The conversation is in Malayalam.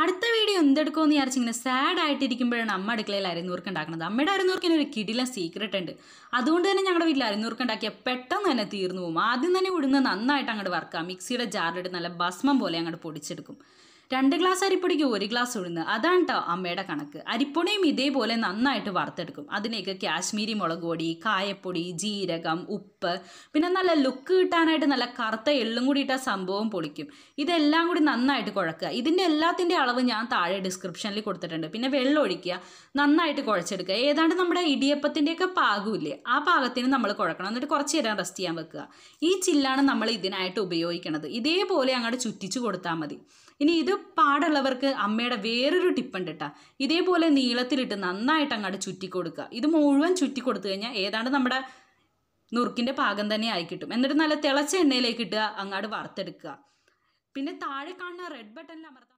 അടുത്ത വീഡിയോ എന്തെടുക്കുമെന്ന് വിചാരിച്ച് ഇങ്ങനെ സാഡ് ആയിട്ടിരിക്കുമ്പോഴാണ് അമ്മ അടുക്കളയിൽ അരിനൂർക്ക് ഉണ്ടാക്കുന്നത് അമ്മയുടെ അരിനൂർക്കിന് ഒരു കിടില സീക്രട്ട് ഉണ്ട് അതുകൊണ്ട് തന്നെ ഞങ്ങളുടെ വീട്ടിൽ അരിനൂർക്ക് ഉണ്ടാക്കിയാൽ പെട്ടെന്ന് തന്നെ തീർന്നു പോകും ആദ്യം തന്നെ ഉടുന്ന് നന്നായിട്ട് അങ്ങോട്ട് വർക്കാം മിക്സിയുടെ ജാറിലിട്ട് നല്ല ഭസ്മം പോലെ അങ്ങോട്ട് പൊടിച്ചെടുക്കും രണ്ട് ഗ്ലാസ് അരിപ്പൊടിക്ക് ഒരു ഗ്ലാസ് ഉഴുന്ന് അതാണ് കേട്ടോ അമ്മയുടെ കണക്ക് അരിപ്പൊടിയും ഇതേപോലെ നന്നായിട്ട് വറുത്തെടുക്കും അതിലേക്ക് കാശ്മീരി മുളക് പൊടി കായപ്പൊടി ജീരകം ഉപ്പ് പിന്നെ നല്ല ലുക്ക് കിട്ടാനായിട്ട് നല്ല കറുത്ത എള്ളും കൂടി ഇട്ട സംഭവം പൊളിക്കും ഇതെല്ലാം കൂടി നന്നായിട്ട് കുഴക്കുക ഇതിൻ്റെ എല്ലാത്തിൻ്റെ അളവ് ഞാൻ താഴെ ഡിസ്ക്രിപ്ഷനിൽ കൊടുത്തിട്ടുണ്ട് പിന്നെ വെള്ളം ഒഴിക്കുക നന്നായിട്ട് കുഴച്ചെടുക്കുക ഏതാണ്ട് നമ്മുടെ ഇടിയപ്പത്തിൻ്റെയൊക്കെ പാകമില്ലേ ആ പാകത്തിന് നമ്മൾ കുഴക്കണം എന്നിട്ട് കുറച്ച് നേരം റെസ്റ്റ് ചെയ്യാൻ വെക്കുക ഈ ചില്ലാണ് നമ്മൾ ഇതിനായിട്ട് ഉപയോഗിക്കുന്നത് ഇതേപോലെ അങ്ങോട്ട് ചുറ്റിച്ചു കൊടുത്താൽ മതി ഇനി ഇത് പാടുള്ളവർക്ക് അമ്മയുടെ വേറൊരു ടിപ്പുണ്ട് കേട്ടോ ഇതേപോലെ നീളത്തിലിട്ട് നന്നായിട്ട് അങ്ങോട്ട് ചുറ്റി കൊടുക്കുക ഇത് മുഴുവൻ ചുറ്റി കൊടുത്തു കഴിഞ്ഞാൽ ഏതാണ്ട് നമ്മുടെ നുറുക്കിൻ്റെ പാകം തന്നെ ആയി കിട്ടും എന്നിട്ട് നല്ല തിളച്ച എണ്ണയിലേക്ക് ഇട്ടുക അങ്ങോട്ട് വറുത്തെടുക്കുക പിന്നെ താഴെ കാണുന്ന റെഡ് ബട്ടണിൽ അമർത്താം